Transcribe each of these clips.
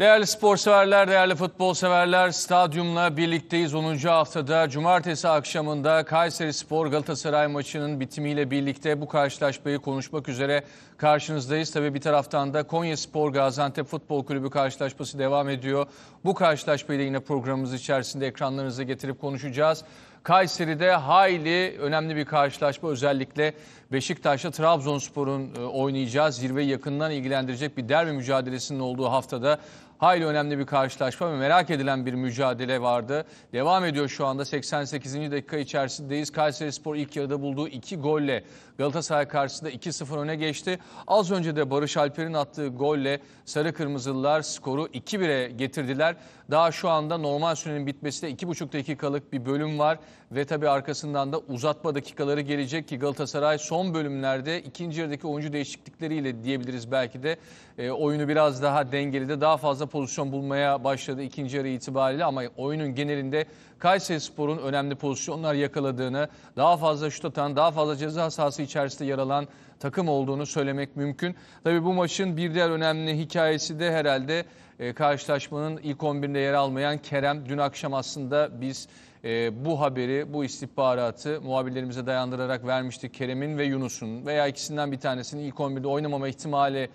Değerli spor severler, değerli futbol severler, stadyumla birlikteyiz 10. haftada. Cumartesi akşamında Kayseri Spor Galatasaray maçının bitimiyle birlikte bu karşılaşmayı konuşmak üzere karşınızdayız. Tabii bir taraftan da Konya Spor Gaziantep Futbol Kulübü karşılaşması devam ediyor. Bu karşılaşmayı da yine programımız içerisinde ekranlarınıza getirip konuşacağız. Kayseri'de hayli önemli bir karşılaşma özellikle Beşiktaş'la Trabzonspor'un e, oynayacağı Zirve yakından ilgilendirecek bir derbi mücadelesinin olduğu haftada Hayli önemli bir karşılaşma ve merak edilen bir mücadele vardı. Devam ediyor şu anda 88. dakika içerisindeyiz. Kayseri Spor ilk yarıda bulduğu iki golle Galatasaray karşısında 2-0 öne geçti. Az önce de Barış Alper'in attığı golle Sarı Kırmızılılar skoru 2-1'e getirdiler. Daha şu anda normal sürenin bitmesine 2,5 dakikalık bir bölüm var ve tabii arkasından da uzatma dakikaları gelecek ki Galatasaray son bölümlerde ikinci yarıdaki oyuncu değişiklikleriyle diyebiliriz belki de e, oyunu biraz daha dengeli de daha fazla pozisyon bulmaya başladı ikinci yarı itibariyle ama oyunun genelinde Kayseri Spor'un önemli pozisyonlar yakaladığını, daha fazla şut atan, daha fazla ceza sahası içerisinde yer alan takım olduğunu söylemek mümkün. Tabii bu maçın bir diğer önemli hikayesi de herhalde e, karşılaşmanın ilk 11'inde yer almayan Kerem. Dün akşam aslında biz e, bu haberi, bu istihbaratı muhabirlerimize dayandırarak vermiştik. Kerem'in ve Yunus'un veya ikisinden bir tanesinin ilk 11'de oynamama ihtimali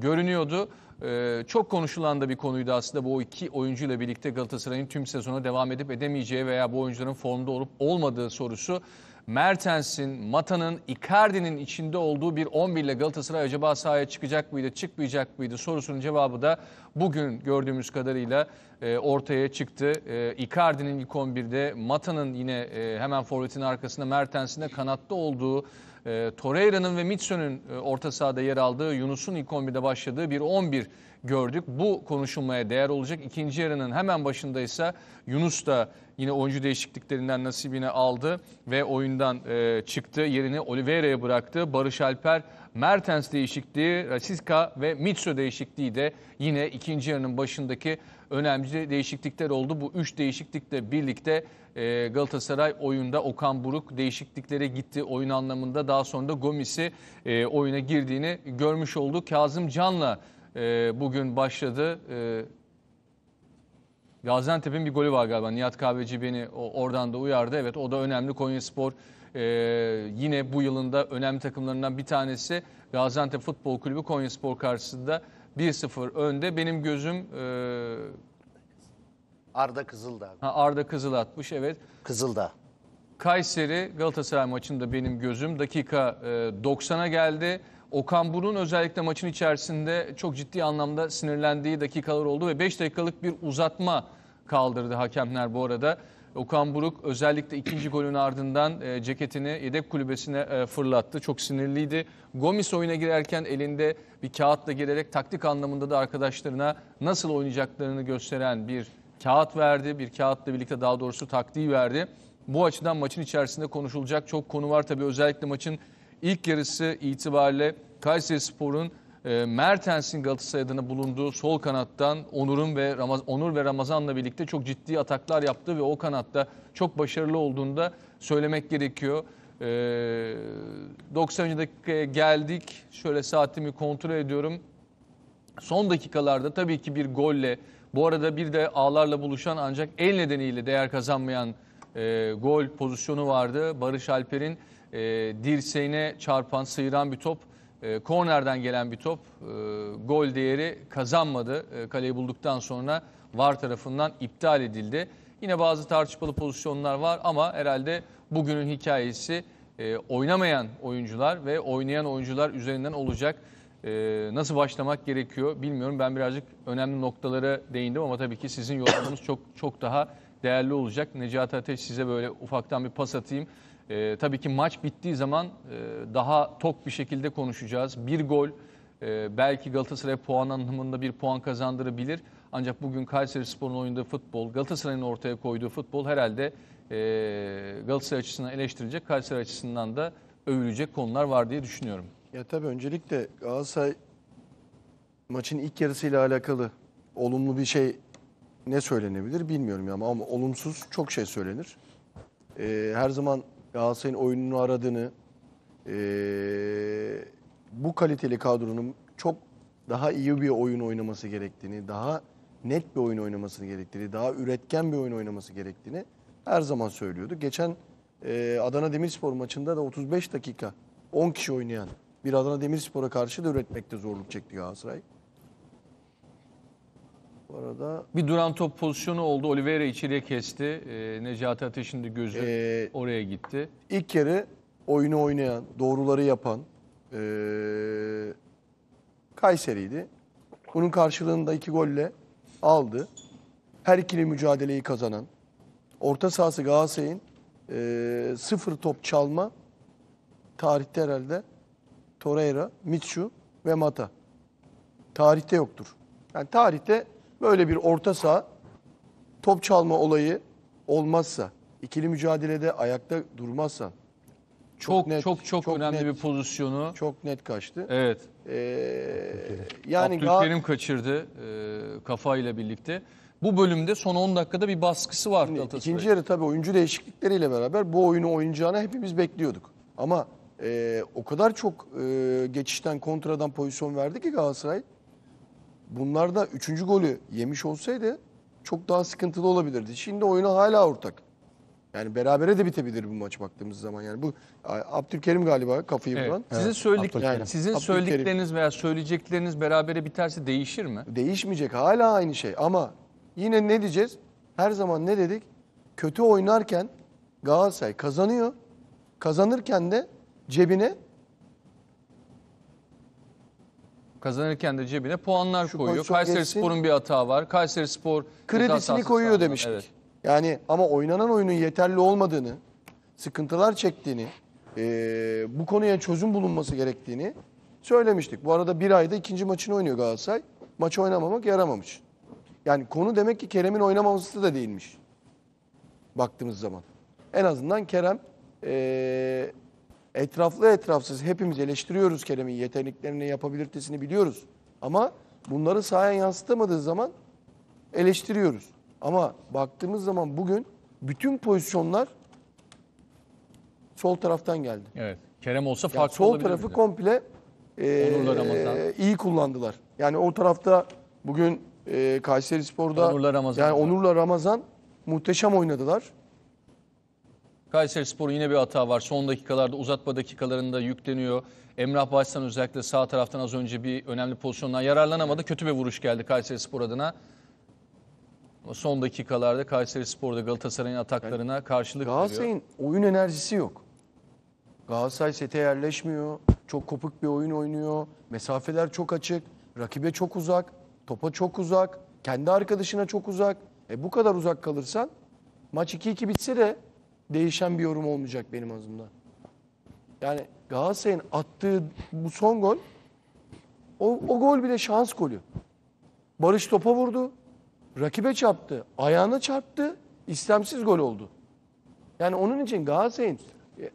görünüyordu. Ee, çok konuşulan da bir konuydu aslında bu iki oyuncuyla birlikte Galatasaray'ın tüm sezona devam edip edemeyeceği veya bu oyuncuların formda olup olmadığı sorusu. Mertens'in, Mata'nın, Icardi'nin içinde olduğu bir 11 ile Galatasaray acaba sahaya çıkacak mıydı, çıkmayacak mıydı sorusunun cevabı da bugün gördüğümüz kadarıyla e, ortaya çıktı. E, Icardi'nin ilk 11'de, Mata'nın yine e, hemen forvetin arkasında, Mertens'in de kanatta olduğu e, Torreira'nın ve Mitsu'nun e, orta sahada yer aldığı, Yunus'un ilk 11'de başladığı bir 11 gördük. Bu konuşulmaya değer olacak. İkinci yarının hemen başında ise Yunus da yine oyuncu değişikliklerinden nasibini aldı ve oyundan e, çıktı. Yerini Oliveira'ya bıraktı. Barış Alper Mertens değişikliği, Rasiska ve Mitsu değişikliği de yine ikinci yarının başındaki önemli değişiklikler oldu. Bu üç değişiklikle birlikte e, Galatasaray oyunda Okan Buruk değişikliklere gitti oyun anlamında. Daha sonra da Gomis'i e, oyuna girdiğini görmüş olduk. Kazım Can'la e, bugün başladı. Gaziantep'in bir golü var galiba. Nihat Kahveci beni oradan da uyardı. Evet o da önemli. Konya Spor ee, yine bu yılın da önemli takımlarından bir tanesi Gaziantep Futbol Kulübü Konyaspor karşısında 1-0 önde. Benim gözüm e, Arda kızılda ha, Arda Kızıl atmış evet. kızılda Kayseri Galatasaray maçında benim gözüm dakika e, 90'a geldi. Okan Burun özellikle maçın içerisinde çok ciddi anlamda sinirlendiği dakikalar oldu ve 5 dakikalık bir uzatma kaldırdı hakemler bu arada. Okan Buruk özellikle ikinci golün ardından e, ceketini yedek kulübesine e, fırlattı. Çok sinirliydi. Gomis oyuna girerken elinde bir kağıtla gelerek taktik anlamında da arkadaşlarına nasıl oynayacaklarını gösteren bir kağıt verdi. Bir kağıtla birlikte daha doğrusu taktiği verdi. Bu açıdan maçın içerisinde konuşulacak çok konu var. Tabii özellikle maçın ilk yarısı itibariyle Kayseri Spor'un ee, Mertens'in Galatasaray adına bulunduğu sol kanattan Onur'un ve Ramaz Onur ve Ramazan'la birlikte çok ciddi ataklar yaptı ve o kanatta çok başarılı olduğunu da söylemek gerekiyor. 90. Ee, dakikaya geldik. Şöyle saatimi kontrol ediyorum. Son dakikalarda tabii ki bir golle bu arada bir de ağlarla buluşan ancak el nedeniyle değer kazanmayan e, gol pozisyonu vardı. Barış Alper'in e, dirseğine çarpan, sıyıran bir top. E, kornerden gelen bir top e, gol değeri kazanmadı. E, kaleyi bulduktan sonra VAR tarafından iptal edildi. Yine bazı tartışmalı pozisyonlar var ama herhalde bugünün hikayesi e, oynamayan oyuncular ve oynayan oyuncular üzerinden olacak. nasıl başlamak gerekiyor bilmiyorum. Ben birazcık önemli noktalara değindim ama tabii ki sizin yorumlarınız çok çok daha değerli olacak. Necati Ateş size böyle ufaktan bir pas atayım. E, tabii ki maç bittiği zaman e, daha tok bir şekilde konuşacağız. Bir gol e, belki Galatasaray puan anlamında bir puan kazandırabilir. Ancak bugün Kayseri Spor'un oynadığı futbol, Galatasaray'ın ortaya koyduğu futbol herhalde e, Galatasaray açısından eleştirilecek, Kayseri açısından da övülecek konular var diye düşünüyorum. Ya tabii öncelikle Galatasaray maçın ilk yarısıyla alakalı olumlu bir şey ne söylenebilir bilmiyorum ya ama olumsuz çok şey söylenir. Ee, her zaman Galatasaray'ın oyununu aradığını, e, bu kaliteli kadronun çok daha iyi bir oyun oynaması gerektiğini, daha net bir oyun oynaması gerektiğini, daha üretken bir oyun oynaması gerektiğini her zaman söylüyordu. Geçen e, Adana Demirspor maçında da 35 dakika 10 kişi oynayan bir Adana Demirspor'a karşı da üretmekte zorluk çekti Galatasaray. Bu arada Bir duran top pozisyonu oldu. Oliveira içeriye kesti. Ee, Necati Ateş'in de gözü Ee, oraya gitti. ilk kere oyunu oynayan, doğruları yapan eee Kayseri'ydi. Bunun karşılığında iki golle aldı. Her ikili mücadeleyi kazanan. Orta sahası Galatasaray'ın eee, sıfır top çalma tarihte herhalde Torreira, Mitsu ve Mata. Tarihte yoktur. Yani tarihte böyle bir orta saha top çalma olayı olmazsa, ikili mücadelede ayakta durmazsan çok çok net, çok, çok, çok önemli net, bir pozisyonu çok net kaçtı. Evet. Ee, yani Abdülkerim kaçırdı e, kafayla birlikte. Bu bölümde son 10 dakikada bir baskısı var Galatasaray'ın. İkinci yarı tabii oyuncu değişiklikleriyle beraber bu oyunu oynayacağını hepimiz bekliyorduk. Ama e, o kadar çok e, geçişten, kontradan pozisyon verdi ki Galatasaray bunlar da üçüncü golü yemiş olsaydı çok daha sıkıntılı olabilirdi. Şimdi oyunu hala ortak. Yani berabere de bitebilir bu maç baktığımız zaman. Yani bu Abdülkerim galiba kafayı evet. bulan. Sizin söyledik yani sizin söyledikleriniz veya söyleyecekleriniz berabere biterse değişir mi? Değişmeyecek. Hala aynı şey ama yine ne diyeceğiz? Her zaman ne dedik? Kötü oynarken Galatasaray kazanıyor. Kazanırken de cebine Kazanırken de cebine puanlar Şu koyuyor. pozisyon Kayseri Spor'un bir hata var. Kayseri Spor Kredisini koyuyor demiştik. Evet. Yani ama oynanan oyunun yeterli olmadığını, sıkıntılar çektiğini, eee, bu konuya çözüm bulunması gerektiğini söylemiştik. Bu arada bir ayda ikinci maçını oynuyor Galatasaray. Maç oynamamak yaramamış. Yani konu demek ki Kerem'in oynamaması da değilmiş. Baktığımız zaman. En azından Kerem eee etraflı etrafsız hepimiz eleştiriyoruz Kerem'in yeteneklerini, yapabilitesini biliyoruz. Ama bunları sahaya yansıtamadığı zaman eleştiriyoruz. Ama baktığımız zaman bugün bütün pozisyonlar sol taraftan geldi. Evet. Kerem olsa farklı yani sol tarafı komple e, iyi kullandılar. Yani o tarafta bugün e, Kayseri Spor'da Onurla Ramazan. yani Onur'la Ramazan muhteşem oynadılar. Kayseri Spor yine bir hata var. Son dakikalarda uzatma dakikalarında yükleniyor. Emrah Baştan özellikle sağ taraftan az önce bir önemli pozisyondan yararlanamadı. Kötü bir vuruş geldi Kayseri Spor adına. son dakikalarda Kayseri Spor'da Galatasaray'ın ataklarına karşılık veriyor. Galatasaray'ın oyun enerjisi yok. Galatasaray sete yerleşmiyor. Çok kopuk bir oyun oynuyor. Mesafeler çok açık. Rakibe çok uzak. Topa çok uzak. Kendi arkadaşına çok uzak. E bu kadar uzak kalırsan maç 2-2 bitse de değişen bir yorum olmayacak benim azımda. Yani Galatasaray'ın attığı bu son gol o, o gol bile şans golü. Barış topa vurdu. Rakibe çarptı. Ayağına çarptı. istemsiz gol oldu. Yani onun için Galatasaray'ın e,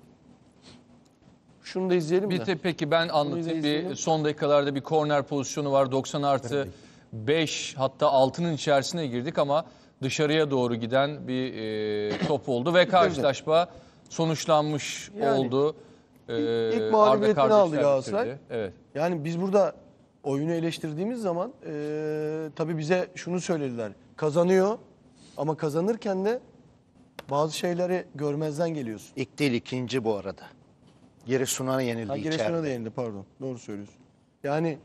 şunu da izleyelim bir de. de peki ben anlatayım. Bir son dakikalarda bir korner pozisyonu var. 90 artı 5 hatta 6'nın içerisine girdik ama dışarıya doğru giden bir e, top oldu ve karşılaşma sonuçlanmış Yani, oldu. Ee, ilk Arda mağlubiyetini Kardeşler aldı Galatasaray. Evet. Yani biz burada oyunu eleştirdiğimiz zaman eee tabii bize şunu söylediler. Kazanıyor ama kazanırken de bazı şeyleri görmezden geliyorsun. İlk değil ikinci bu arada. Giresun'a yenildi Ha, Giresun'a içeride. da yenildi pardon. Doğru söylüyorsun. Yani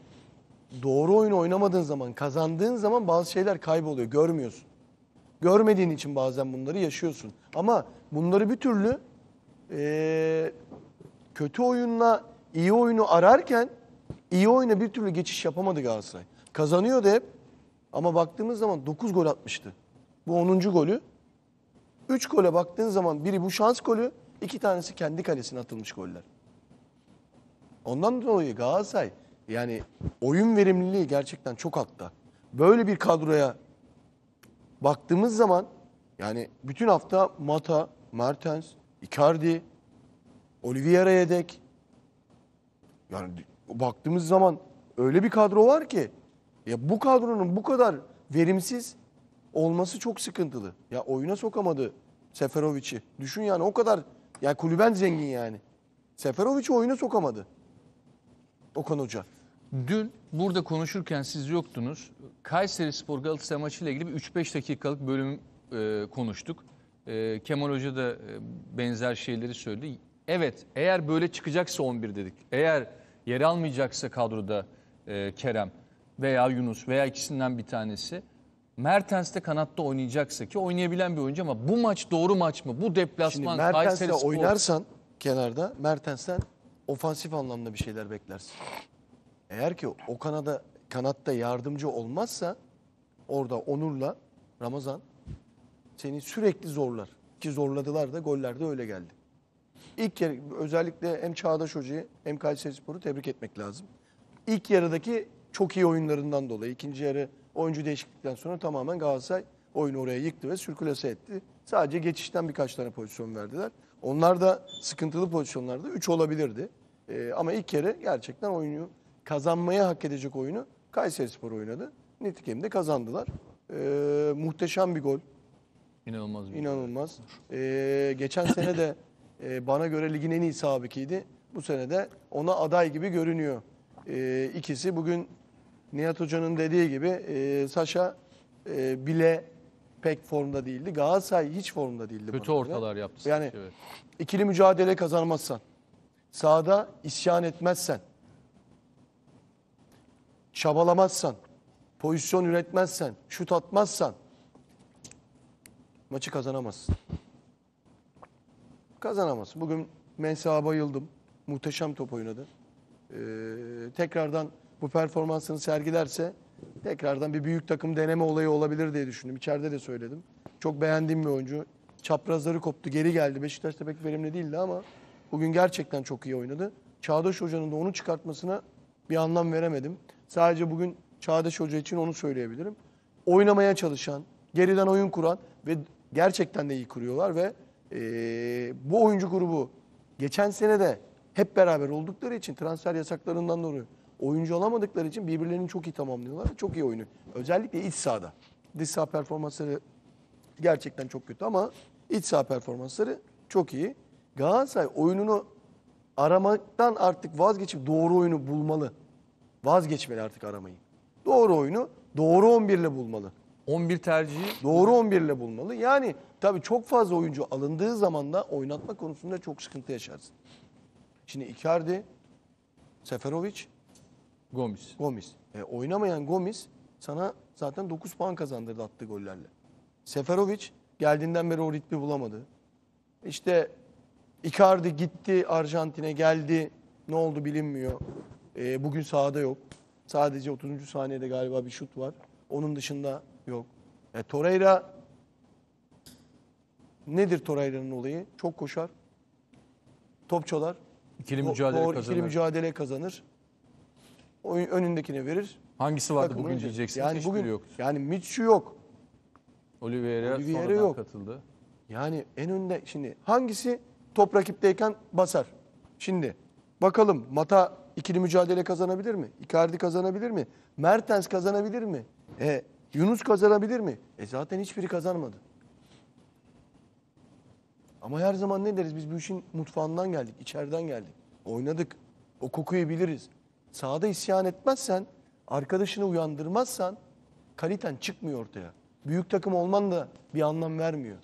doğru oyunu oynamadığın zaman, kazandığın zaman bazı şeyler kayboluyor, görmüyorsun. Görmediğin için bazen bunları yaşıyorsun. Ama bunları bir türlü e, kötü oyunla iyi oyunu ararken iyi oyuna bir türlü geçiş yapamadı Galatasaray. Kazanıyordu hep ama baktığımız zaman 9 gol atmıştı. Bu 10. golü. 3 gole baktığın zaman biri bu şans golü, iki tanesi kendi kalesine atılmış goller. Ondan dolayı Galatasaray yani oyun verimliliği gerçekten çok altta. Böyle bir kadroya baktığımız zaman yani bütün hafta Mata, Mertens, Icardi, Oliveira yedek. Yani baktığımız zaman öyle bir kadro var ki ya bu kadronun bu kadar verimsiz olması çok sıkıntılı. Ya oyuna sokamadı Seferovic'i. Düşün yani o kadar yani kulüben zengin yani. Seferovic'i oyuna sokamadı. Okan Hoca. Dün burada konuşurken siz yoktunuz. Kayseri Spor Galatasaray maçı ile ilgili bir 3-5 dakikalık bölüm e, konuştuk. E, Kemal Hoca da e, benzer şeyleri söyledi. Evet eğer böyle çıkacaksa 11 dedik. Eğer yer almayacaksa kadroda e, Kerem veya Yunus veya ikisinden bir tanesi. Mertens de kanatta oynayacaksa ki oynayabilen bir oyuncu ama bu maç doğru maç mı? Bu deplasman Şimdi Mertens'le Kayseri oynarsan kenarda Mertens'ten ofansif anlamda bir şeyler beklersin. Eğer ki o kanada kanatta yardımcı olmazsa orada Onur'la Ramazan seni sürekli zorlar. Ki zorladılar da gollerde öyle geldi. İlk yarı özellikle hem Çağdaş Hoca'yı hem Kayserispor'u tebrik etmek lazım. İlk yarıdaki çok iyi oyunlarından dolayı ikinci yarı oyuncu değişiklikten sonra tamamen Galatasaray oyunu oraya yıktı ve sürkülese etti. Sadece geçişten birkaç tane pozisyon verdiler. Onlar da sıkıntılı pozisyonlarda 3 olabilirdi. Ee, ama ilk kere gerçekten oyunu kazanmaya hak edecek oyunu Kayseri Spor oynadı. Nitekim de kazandılar. Ee, muhteşem bir gol. İnanılmaz. Bir İnanılmaz. Gol. Ee, geçen sene de e, bana göre ligin en iyi sabikiydi. Bu sene de ona aday gibi görünüyor. Ee, ikisi bugün Nihat Hoca'nın dediği gibi e, Saşa e, bile pek formda değildi. Galatasaray hiç formda değildi. Kötü ortalar göre. yaptı. Yani evet. ikili mücadele kazanmazsan, sahada isyan etmezsen, çabalamazsan, pozisyon üretmezsen, şut atmazsan maçı kazanamazsın. Kazanamazsın. Bugün Mensah'a bayıldım. Muhteşem top oynadı. Ee, tekrardan bu performansını sergilerse tekrardan bir büyük takım deneme olayı olabilir diye düşündüm. İçeride de söyledim. Çok beğendiğim bir oyuncu. Çaprazları koptu, geri geldi. Beşiktaş'ta pek verimli değildi ama bugün gerçekten çok iyi oynadı. Çağdaş Hoca'nın da onu çıkartmasına bir anlam veremedim. Sadece bugün Çağdaş Hoca için onu söyleyebilirim. Oynamaya çalışan, geriden oyun kuran ve gerçekten de iyi kuruyorlar ve e, bu oyuncu grubu geçen sene de hep beraber oldukları için transfer yasaklarından dolayı oyuncu alamadıkları için birbirlerini çok iyi tamamlıyorlar. Çok iyi oyunu. Özellikle iç sahada. Dış saha performansları gerçekten çok kötü ama iç saha performansları çok iyi. Galatasaray oyununu aramaktan artık vazgeçip doğru oyunu bulmalı vazgeçmeli artık aramayı. Doğru oyunu doğru 11 ile bulmalı. 11 tercihi doğru 11 ile bulmalı. Yani tabii çok fazla oyuncu alındığı zaman da oynatma konusunda çok sıkıntı yaşarsın. Şimdi Icardi, Seferovic, Gomis. Gomis. E, oynamayan Gomis sana zaten 9 puan kazandırdı attığı gollerle. Seferovic geldiğinden beri o ritmi bulamadı. İşte Icardi gitti Arjantin'e geldi ne oldu bilinmiyor. E, bugün sahada yok. Sadece 30. saniyede galiba bir şut var. Onun dışında yok. E, Torreira nedir Torreira'nın olayı? Çok koşar. Top çalar. İkili mücadele doğru, kazanır. İkili mücadele kazanır. Oyun önündekine verir. Hangisi vardı Takımın bugün diyeceksin? Yani bugün yok. yani Mitsu yok. Oliveira, Oliveira sonradan yok. katıldı. Yani en önde şimdi hangisi top rakipteyken basar? Şimdi bakalım Mata İkili mücadele kazanabilir mi? Icardi kazanabilir mi? Mertens kazanabilir mi? E, Yunus kazanabilir mi? E zaten hiçbiri kazanmadı. Ama her zaman ne deriz? Biz bu işin mutfağından geldik, içeriden geldik. Oynadık. O kokuyu biliriz. Sahada isyan etmezsen, arkadaşını uyandırmazsan kaliten çıkmıyor ortaya. Büyük takım olman da bir anlam vermiyor.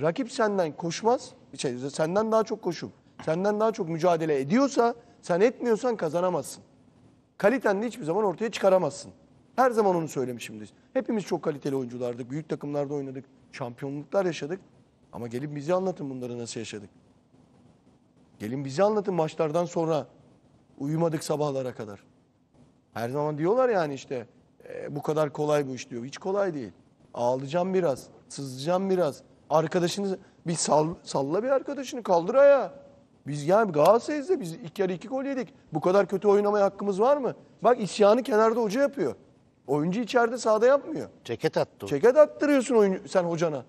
Rakip senden koşmaz, şey, senden daha çok koşup, senden daha çok mücadele ediyorsa sen etmiyorsan kazanamazsın. Kaliten de hiçbir zaman ortaya çıkaramazsın. Her zaman onu söylemişimdir. Hepimiz çok kaliteli oyunculardık. Büyük takımlarda oynadık. Şampiyonluklar yaşadık. Ama gelin bize anlatın bunları nasıl yaşadık. Gelin bize anlatın maçlardan sonra uyumadık sabahlara kadar. Her zaman diyorlar yani işte e, bu kadar kolay bu iş diyor. Hiç kolay değil. Ağlayacağım biraz, sızlayacağım biraz. Arkadaşını bir sal, salla bir arkadaşını kaldır ayağa. Biz yani Galatasaray'da biz ilk yarı iki gol yedik. Bu kadar kötü oynamaya hakkımız var mı? Bak isyanı kenarda hoca yapıyor. Oyuncu içeride sahada yapmıyor. Ceket attı. o. Çeket attırıyorsun oyuncu, sen hocana.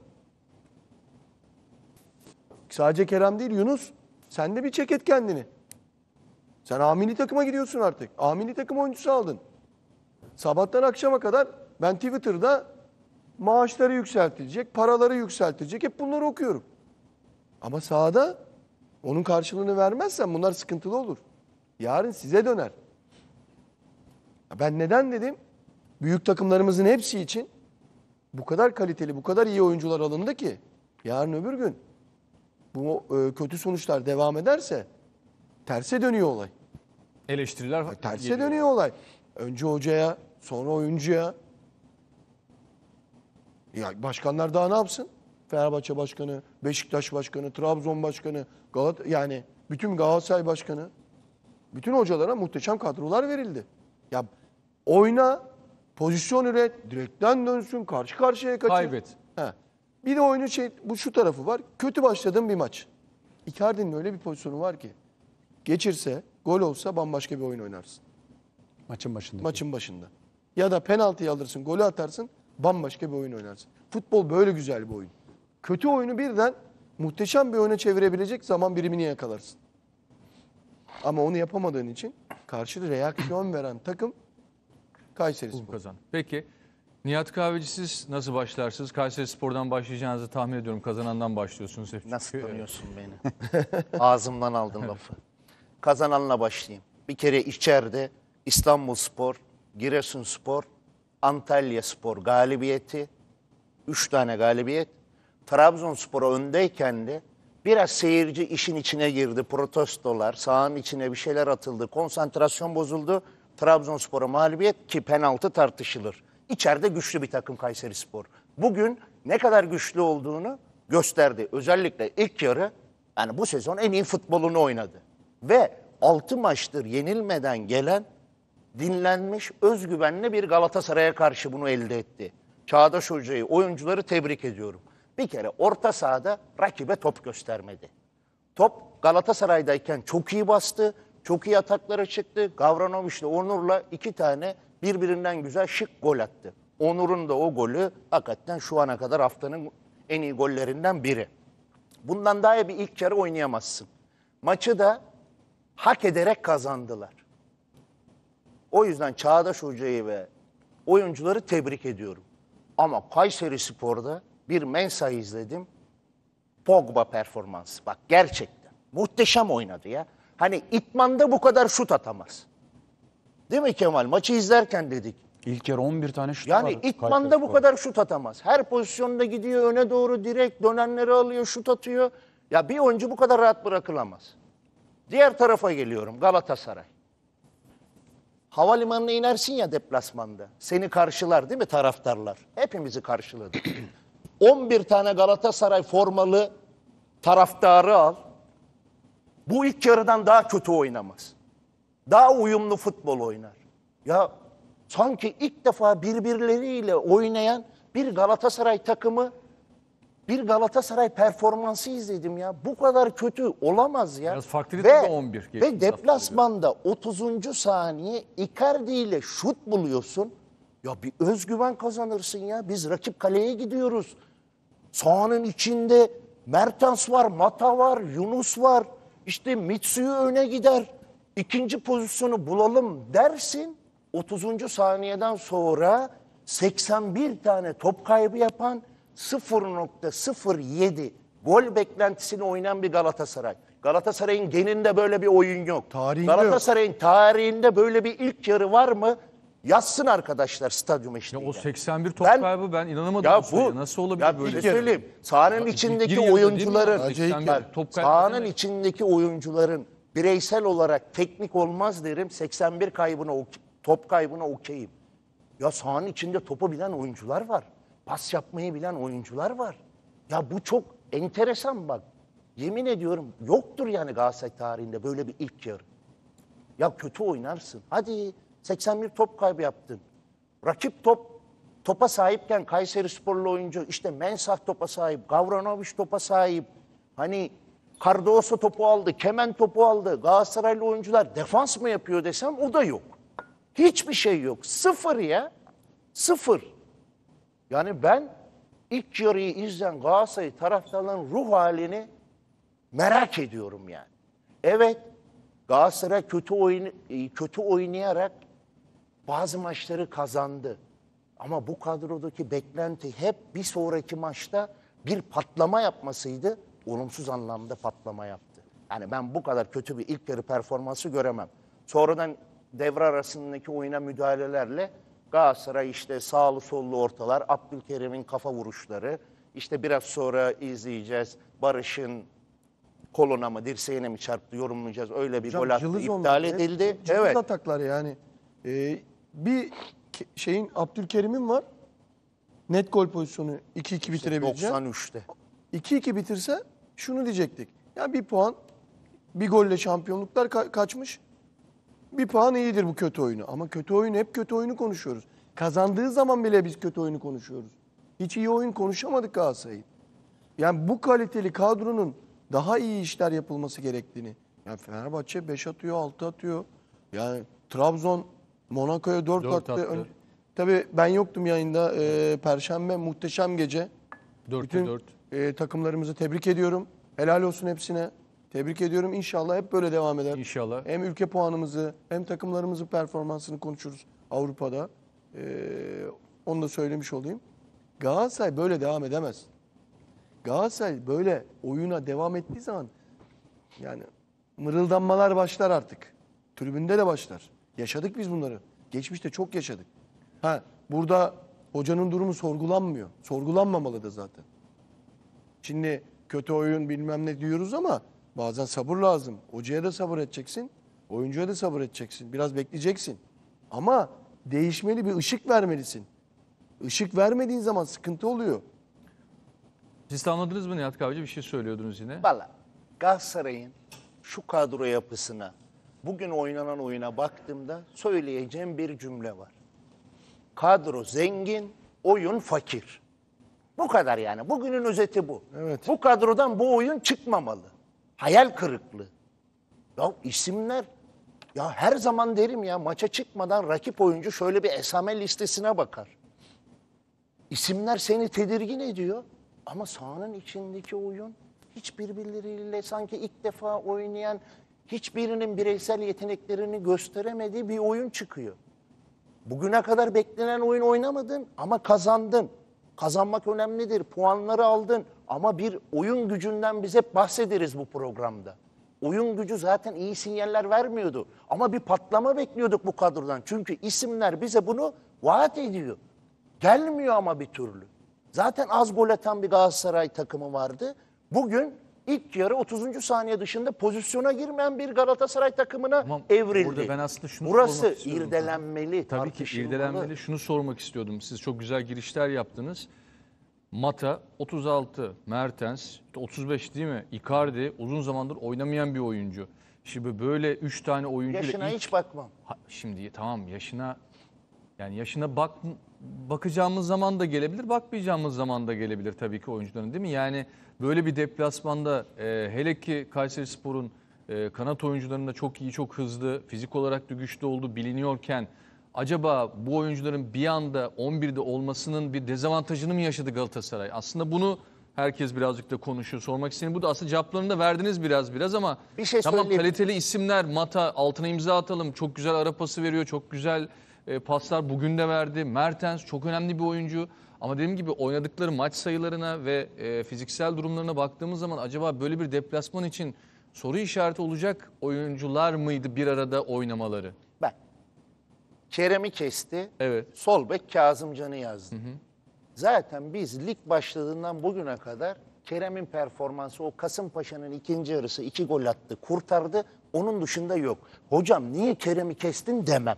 Sadece Kerem değil Yunus. Sen de bir çeket kendini. Sen amini takıma gidiyorsun artık. Amini takım oyuncusu aldın. Sabahtan akşama kadar ben Twitter'da maaşları yükseltilecek, paraları yükseltilecek hep bunları okuyorum. Ama sahada onun karşılığını vermezsen bunlar sıkıntılı olur. Yarın size döner. Ben neden dedim? Büyük takımlarımızın hepsi için bu kadar kaliteli, bu kadar iyi oyuncular alındı ki yarın öbür gün bu e, kötü sonuçlar devam ederse terse dönüyor olay. Eleştiriler ya, e, terse geliyor. dönüyor olay. Önce hocaya, sonra oyuncuya. Ya başkanlar daha ne yapsın? Fenerbahçe Başkanı, Beşiktaş Başkanı, Trabzon Başkanı, Galat yani bütün Galatasaray Başkanı, bütün hocalara muhteşem kadrolar verildi. Ya oyna, pozisyon üret, direkten dönsün, karşı karşıya kaçır. Kaybet. He. Bir de oyunu şey, bu şu tarafı var. Kötü başladığın bir maç. Icardi'nin öyle bir pozisyonu var ki. Geçirse, gol olsa bambaşka bir oyun oynarsın. Maçın başında. Maçın başında. Ya da penaltıyı alırsın, golü atarsın, bambaşka bir oyun oynarsın. Futbol böyle güzel bir oyun kötü oyunu birden muhteşem bir oyuna çevirebilecek zaman birimini yakalarsın. Ama onu yapamadığın için karşı reaksiyon veren takım Kayseri Spor. Kazan. Peki Nihat Kahveci siz nasıl başlarsınız? Kayseri Spor'dan başlayacağınızı tahmin ediyorum. Kazanandan başlıyorsunuz hep. Nasıl tanıyorsun beni? Ağzımdan aldın lafı. Kazananla başlayayım. Bir kere içeride İstanbul Spor, Giresun Spor, Antalya Spor galibiyeti. Üç tane galibiyet. Trabzonspor'a öndeyken de biraz seyirci işin içine girdi. Protestolar, sahanın içine bir şeyler atıldı. Konsantrasyon bozuldu. Trabzonspor'a mağlubiyet ki penaltı tartışılır. İçeride güçlü bir takım Kayseri Spor. Bugün ne kadar güçlü olduğunu gösterdi. Özellikle ilk yarı yani bu sezon en iyi futbolunu oynadı. Ve 6 maçtır yenilmeden gelen dinlenmiş özgüvenli bir Galatasaray'a karşı bunu elde etti. Çağdaş Hoca'yı, oyuncuları tebrik ediyorum. Bir kere orta sahada rakibe top göstermedi. Top Galatasaray'dayken çok iyi bastı, çok iyi ataklara çıktı. Gavranoviç'le Onur'la iki tane birbirinden güzel şık gol attı. Onur'un da o golü hakikaten şu ana kadar haftanın en iyi gollerinden biri. Bundan daha iyi bir ilk kere oynayamazsın. Maçı da hak ederek kazandılar. O yüzden Çağdaş Hoca'yı ve oyuncuları tebrik ediyorum. Ama Kayseri Spor'da bir Mensa izledim. Pogba performansı. Bak gerçekten. Muhteşem oynadı ya. Hani itmanda bu kadar şut atamaz. Değil mi Kemal? Maçı izlerken dedik. İlk yarı 11 tane şut Yani var. itmanda bu kadar şut atamaz. Her pozisyonda gidiyor öne doğru direkt dönenleri alıyor, şut atıyor. Ya bir oyuncu bu kadar rahat bırakılamaz. Diğer tarafa geliyorum Galatasaray. Havalimanına inersin ya deplasmanda. Seni karşılar değil mi taraftarlar? Hepimizi karşıladı. 11 tane Galatasaray formalı taraftarı al. Bu ilk yarıdan daha kötü oynamaz. Daha uyumlu futbol oynar. Ya sanki ilk defa birbirleriyle oynayan bir Galatasaray takımı bir Galatasaray performansı izledim ya. Bu kadar kötü olamaz ya. Biraz farklı ve, 11. Ve deplasmanda 30. saniye Icardi ile şut buluyorsun. Ya bir özgüven kazanırsın ya. Biz rakip kaleye gidiyoruz. Soğanın içinde Mertens var, Mata var, Yunus var. İşte Mitsu'yu öne gider. İkinci pozisyonu bulalım dersin. 30. saniyeden sonra 81 tane top kaybı yapan 0.07 gol beklentisini oynayan bir Galatasaray. Galatasaray'ın geninde böyle bir oyun yok. Tarihinde Galatasaray'ın tarihinde böyle bir ilk yarı var mı? Yazsın arkadaşlar stadyum eşliğinde. Ya o 81 top ben, kaybı ben inanamadım. Ya bu, Nasıl olabilir ya böyle? Şey bir şey? söyleyeyim. Sahanın ya, içindeki oyuncuların, acayip sahanın içindeki oyuncuların bireysel olarak teknik olmaz derim. 81 kaybına, top kaybına okeyim. Ya sahanın içinde topu bilen oyuncular var. Pas yapmayı bilen oyuncular var. Ya bu çok enteresan bak. Yemin ediyorum yoktur yani Galatasaray tarihinde böyle bir ilk yarı. Ya kötü oynarsın. Hadi 81 top kaybı yaptın. Rakip top topa sahipken Kayseri sporlu oyuncu işte Mensah topa sahip, Gavranoviç topa sahip. Hani Cardoso topu aldı, Kemen topu aldı. Galatasaraylı oyuncular defans mı yapıyor desem o da yok. Hiçbir şey yok. Sıfır ya. Sıfır. Yani ben ilk yarıyı izleyen Galatasaray taraftarların ruh halini merak ediyorum yani. Evet Galatasaray kötü, oyun, kötü oynayarak bazı maçları kazandı. Ama bu kadrodaki beklenti hep bir sonraki maçta bir patlama yapmasıydı. Olumsuz anlamda patlama yaptı. Yani ben bu kadar kötü bir ilk yarı performansı göremem. Sonradan devre arasındaki oyuna müdahalelerle Galatasaray işte sağlı sollu ortalar, Abdülkerim'in kafa vuruşları, işte biraz sonra izleyeceğiz Barış'ın koluna mı dirseğine mi çarptı yorumlayacağız. Öyle bir Hocam, gol attı iptal onlar, edildi. evet. ataklar yani. Ee, bir şeyin Abdülkerim'in var. Net gol pozisyonu 2-2 bitirebilecek. 93'te. 2-2 bitirse şunu diyecektik. Ya yani bir puan bir golle şampiyonluklar ka kaçmış. Bir puan iyidir bu kötü oyunu. Ama kötü oyun hep kötü oyunu konuşuyoruz. Kazandığı zaman bile biz kötü oyunu konuşuyoruz. Hiç iyi oyun konuşamadık Galatasaray'ın. Yani bu kaliteli kadronun daha iyi işler yapılması gerektiğini. Yani Fenerbahçe 5 atıyor, 6 atıyor. Yani Trabzon Monaco'ya 4 Dört attı. attı. Ön- Tabii ben yoktum yayında. Ee, Perşembe muhteşem gece. Dörtte Bütün dört. e, takımlarımızı tebrik ediyorum. Helal olsun hepsine. Tebrik ediyorum. İnşallah hep böyle devam eder. İnşallah. Hem ülke puanımızı hem takımlarımızın performansını konuşuruz Avrupa'da. Ee, onu da söylemiş olayım. Galatasaray böyle devam edemez. Galatasaray böyle oyuna devam ettiği zaman yani mırıldanmalar başlar artık. Tribünde de başlar. Yaşadık biz bunları. Geçmişte çok yaşadık. Ha, burada hocanın durumu sorgulanmıyor. Sorgulanmamalı da zaten. Şimdi kötü oyun bilmem ne diyoruz ama bazen sabır lazım. Hocaya da sabır edeceksin. Oyuncuya da sabır edeceksin. Biraz bekleyeceksin. Ama değişmeli bir ışık vermelisin. Işık vermediğin zaman sıkıntı oluyor. Siz de anladınız mı Nihat Kavcı? Bir şey söylüyordunuz yine. Valla Galatasaray'ın şu kadro yapısına bugün oynanan oyuna baktığımda söyleyeceğim bir cümle var. Kadro zengin, oyun fakir. Bu kadar yani. Bugünün özeti bu. Evet. Bu kadrodan bu oyun çıkmamalı. Hayal kırıklığı. Ya isimler ya her zaman derim ya maça çıkmadan rakip oyuncu şöyle bir esame listesine bakar. İsimler seni tedirgin ediyor ama sahanın içindeki oyun hiç birbirleriyle sanki ilk defa oynayan hiçbirinin bireysel yeteneklerini gösteremediği bir oyun çıkıyor. Bugüne kadar beklenen oyun oynamadın ama kazandın. Kazanmak önemlidir. Puanları aldın ama bir oyun gücünden bize bahsederiz bu programda. Oyun gücü zaten iyi sinyaller vermiyordu. Ama bir patlama bekliyorduk bu kadrodan. Çünkü isimler bize bunu vaat ediyor. Gelmiyor ama bir türlü. Zaten az gol atan bir Galatasaray takımı vardı. Bugün ilk yarı 30. saniye dışında pozisyona girmeyen bir Galatasaray takımına Ama evrildi. Burada ben aslında şunu Burası irdelenmeli. Tabii ki irdelenmeli. Şunu sormak istiyordum. Siz çok güzel girişler yaptınız. Mata 36, Mertens 35 değil mi? Icardi uzun zamandır oynamayan bir oyuncu. Şimdi böyle 3 tane oyuncu yaşına ilk... hiç bakmam. Ha, şimdi tamam yaşına yani yaşına bak bakacağımız zaman da gelebilir, bakmayacağımız zaman da gelebilir tabii ki oyuncuların değil mi? Yani böyle bir deplasmanda e, hele ki Kayseri Spor'un e, kanat oyuncularında çok iyi, çok hızlı, fizik olarak da güçlü olduğu biliniyorken acaba bu oyuncuların bir anda 11'de olmasının bir dezavantajını mı yaşadı Galatasaray? Aslında bunu herkes birazcık da konuşuyor. Sormak istedim. Bu da aslında cevaplarını da verdiniz biraz biraz ama bir şey tamam kaliteli isimler Mata altına imza atalım. Çok güzel arapası veriyor. Çok güzel e, paslar bugün de verdi. Mertens çok önemli bir oyuncu. Ama dediğim gibi oynadıkları maç sayılarına ve e, fiziksel durumlarına baktığımız zaman acaba böyle bir deplasman için soru işareti olacak oyuncular mıydı bir arada oynamaları? Ben. Kerem'i kesti. Evet. Sol bek Kazımcan'ı yazdı. Hı hı. Zaten biz lig başladığından bugüne kadar Kerem'in performansı o Kasımpaşa'nın ikinci yarısı iki gol attı kurtardı. Onun dışında yok. Hocam niye Kerem'i kestin demem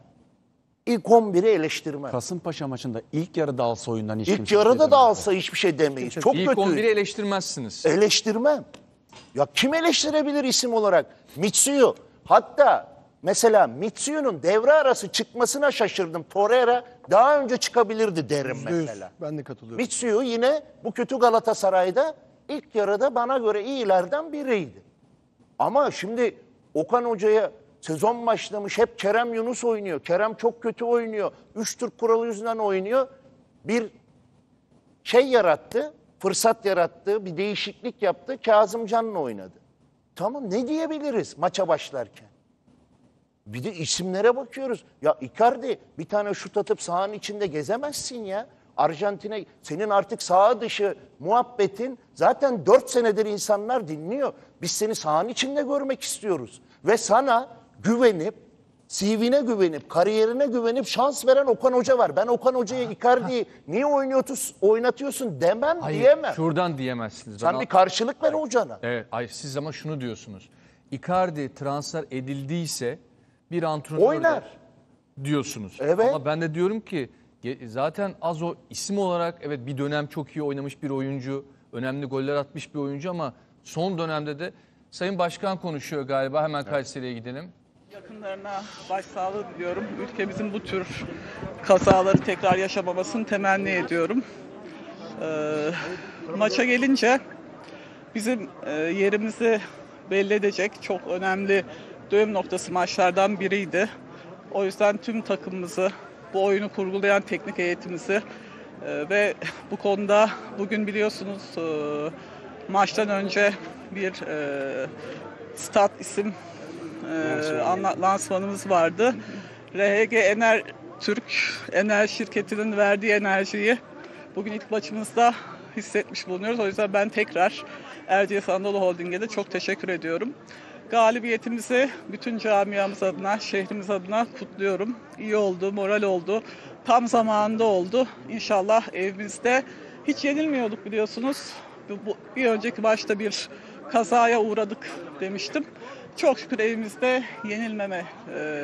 ilk 11'i eleştirmez. Kasımpaşa maçında ilk yarıda alsa oyundan hiç İlk kimse şey İlk yarıda da alsa hiçbir şey demeyiz. Çok İlk kötü. 11'i eleştirmezsiniz. Eleştirmem. Ya kim eleştirebilir isim olarak? Mitsuyo. Hatta mesela Mitsuyo'nun devre arası çıkmasına şaşırdım. Torreira daha önce çıkabilirdi derim mesela. Ben de katılıyorum. Mitsuyo yine bu kötü Galatasaray'da ilk yarıda bana göre iyilerden biriydi. Ama şimdi Okan Hoca'ya Sezon başlamış hep Kerem Yunus oynuyor. Kerem çok kötü oynuyor. Üç Türk kuralı yüzünden oynuyor. Bir şey yarattı, fırsat yarattı, bir değişiklik yaptı. Kazım Can'la oynadı. Tamam ne diyebiliriz maça başlarken? Bir de isimlere bakıyoruz. Ya Icardi bir tane şut atıp sahanın içinde gezemezsin ya. Arjantin'e senin artık saha dışı muhabbetin zaten dört senedir insanlar dinliyor. Biz seni sahanın içinde görmek istiyoruz. Ve sana güvenip CV'ne güvenip, kariyerine güvenip şans veren Okan Hoca var. Ben Okan Hoca'ya Icardi'yi niye oynuyorsun, oynatıyorsun demem Hayır, diyemem. Şuradan diyemezsiniz. Sen bir karşılık ver hocana. Evet, ay siz ama şunu diyorsunuz. Icardi transfer edildiyse bir antrenör Oynar. diyorsunuz. Evet. Ama ben de diyorum ki zaten az o isim olarak evet bir dönem çok iyi oynamış bir oyuncu, önemli goller atmış bir oyuncu ama son dönemde de Sayın Başkan konuşuyor galiba hemen evet. Kayseri'ye gidelim. Yakınlarına başsağlığı diliyorum. Ülkemizin bu tür kazaları tekrar yaşamamasını temenni ediyorum. Ee, maça gelince bizim e, yerimizi belli edecek çok önemli dönüm noktası maçlardan biriydi. O yüzden tüm takımımızı, bu oyunu kurgulayan teknik heyetimizi e, ve bu konuda bugün biliyorsunuz e, maçtan önce bir e, stat isim e, anla, lansmanımız vardı. RHG Ener Türk enerji şirketinin verdiği enerjiyi bugün ilk maçımızda hissetmiş bulunuyoruz. O yüzden ben tekrar Erciyes Anadolu Holding'e de çok teşekkür ediyorum. Galibiyetimizi bütün camiamız adına, şehrimiz adına kutluyorum. İyi oldu, moral oldu. Tam zamanında oldu. İnşallah evimizde hiç yenilmiyorduk biliyorsunuz. Bu, bir önceki başta bir kazaya uğradık demiştim. Çok şükür evimizde yenilmeme e,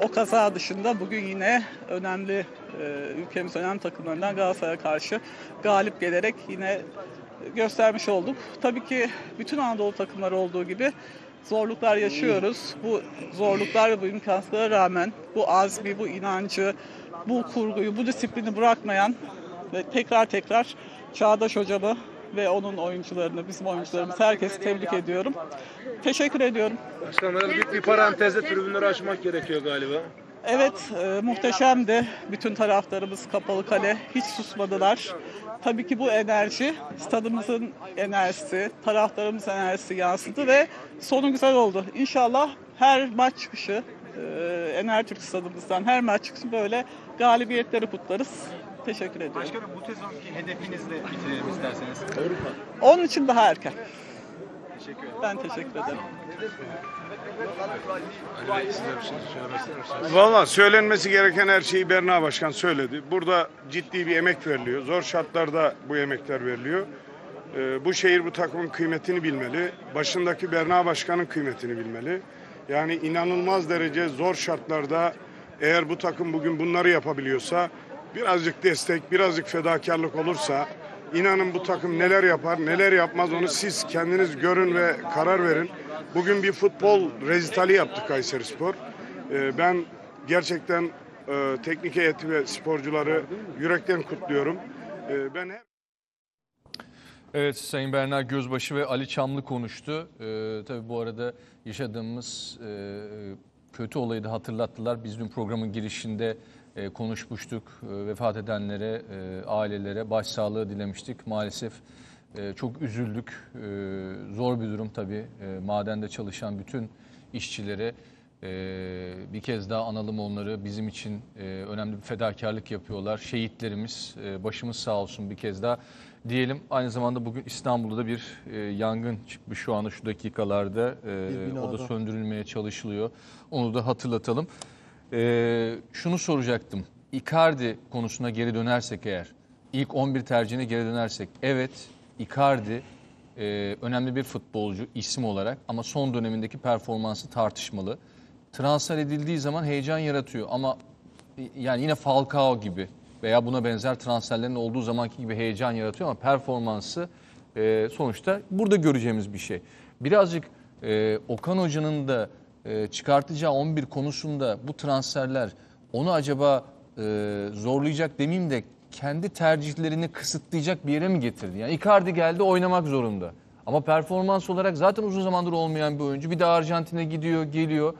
o kaza dışında bugün yine önemli e, ülkemiz önemli takımlarından Galatasaray'a karşı galip gelerek yine göstermiş olduk. Tabii ki bütün Anadolu takımları olduğu gibi zorluklar yaşıyoruz. Bu zorluklar ve bu imkansızlara rağmen bu azmi, bu inancı, bu kurguyu, bu disiplini bırakmayan ve tekrar tekrar Çağdaş hocamı ve onun oyuncularını, bizim oyuncularımız herkesi tebrik ediyorum. Teşekkür ediyorum. Sanırım büyük bir parantezde tribünleri açmak gerekiyor galiba. Evet, e, muhteşemdi. Bütün taraftarımız kapalı kale, hiç susmadılar. Tabii ki bu enerji stadımızın enerjisi, taraftarımız enerjisi yansıdı ve sonu güzel oldu. İnşallah her maç çıkışı e, Enerjitürk stadımızdan her maç çıkışı böyle galibiyetleri kutlarız. Teşekkür ediyorum. Başkanım bu sezonki hedefinizle bitirelim isterseniz. Onun için daha erken. Teşekkür ederim. Ben teşekkür ederim. Şey Valla söylenmesi gereken her şeyi Berna Başkan söyledi. Burada ciddi bir emek veriliyor. Zor şartlarda bu emekler veriliyor. Ee, bu şehir bu takımın kıymetini bilmeli. Başındaki Berna Başkan'ın kıymetini bilmeli. Yani inanılmaz derece zor şartlarda eğer bu takım bugün bunları yapabiliyorsa birazcık destek, birazcık fedakarlık olursa inanın bu takım neler yapar, neler yapmaz onu siz kendiniz görün ve karar verin. Bugün bir futbol rezitali yaptı Kayseri Spor. Ee, ben gerçekten e, teknik heyeti ve sporcuları yürekten kutluyorum. Ee, ben hep Evet Sayın Berna Gözbaşı ve Ali Çamlı konuştu. Ee, tabii bu arada yaşadığımız e, e kötü olayı da hatırlattılar. Biz dün programın girişinde e, konuşmuştuk. E, vefat edenlere, e, ailelere başsağlığı dilemiştik. Maalesef e, çok üzüldük. zor bir durum tabii. madende çalışan bütün işçilere bir kez daha analım onları. Bizim için önemli bir fedakarlık yapıyorlar. Şehitlerimiz, başımız sağ olsun bir kez daha diyelim. Aynı zamanda bugün İstanbul'da da bir yangın çıkmış şu anda şu dakikalarda. o da söndürülmeye çalışılıyor. Onu da hatırlatalım. Ee, şunu soracaktım. Icardi konusuna geri dönersek eğer, ilk 11 tercihine geri dönersek. Evet, Icardi e, önemli bir futbolcu isim olarak ama son dönemindeki performansı tartışmalı. Transfer edildiği zaman heyecan yaratıyor ama e, yani yine Falcao gibi veya buna benzer transferlerin olduğu zamanki gibi heyecan yaratıyor ama performansı e, sonuçta burada göreceğimiz bir şey. Birazcık e, Okan Hoca'nın da e, çıkartacağı 11 konusunda bu transferler onu acaba e, zorlayacak demeyeyim de kendi tercihlerini kısıtlayacak bir yere mi getirdi? Yani Icardi geldi oynamak zorunda. Ama performans olarak zaten uzun zamandır olmayan bir oyuncu. Bir de Arjantin'e gidiyor, geliyor.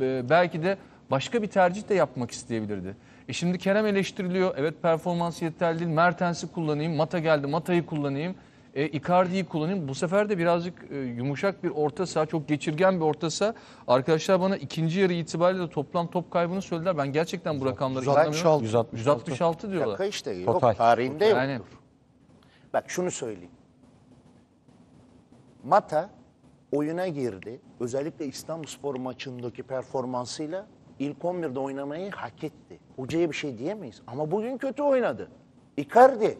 E, belki de başka bir tercih de yapmak isteyebilirdi. E şimdi Kerem eleştiriliyor. Evet performans yeterli değil. Mertens'i kullanayım. Mata geldi. Mata'yı kullanayım e, Icardi'yi kullanayım. Bu sefer de birazcık e, yumuşak bir orta saha, çok geçirgen bir orta saha. Arkadaşlar bana ikinci yarı itibariyle de toplam top kaybını söylediler. Ben gerçekten bu rakamları 166. inanamıyorum. 166, 166 diyorlar. Şaka işte yok. Total. Tarihinde yoktur. Yani- Bak şunu söyleyeyim. Mata oyuna girdi. Özellikle İstanbul spor maçındaki performansıyla ilk 11'de oynamayı hak etti. Hocaya bir şey diyemeyiz. Ama bugün kötü oynadı. Icardi.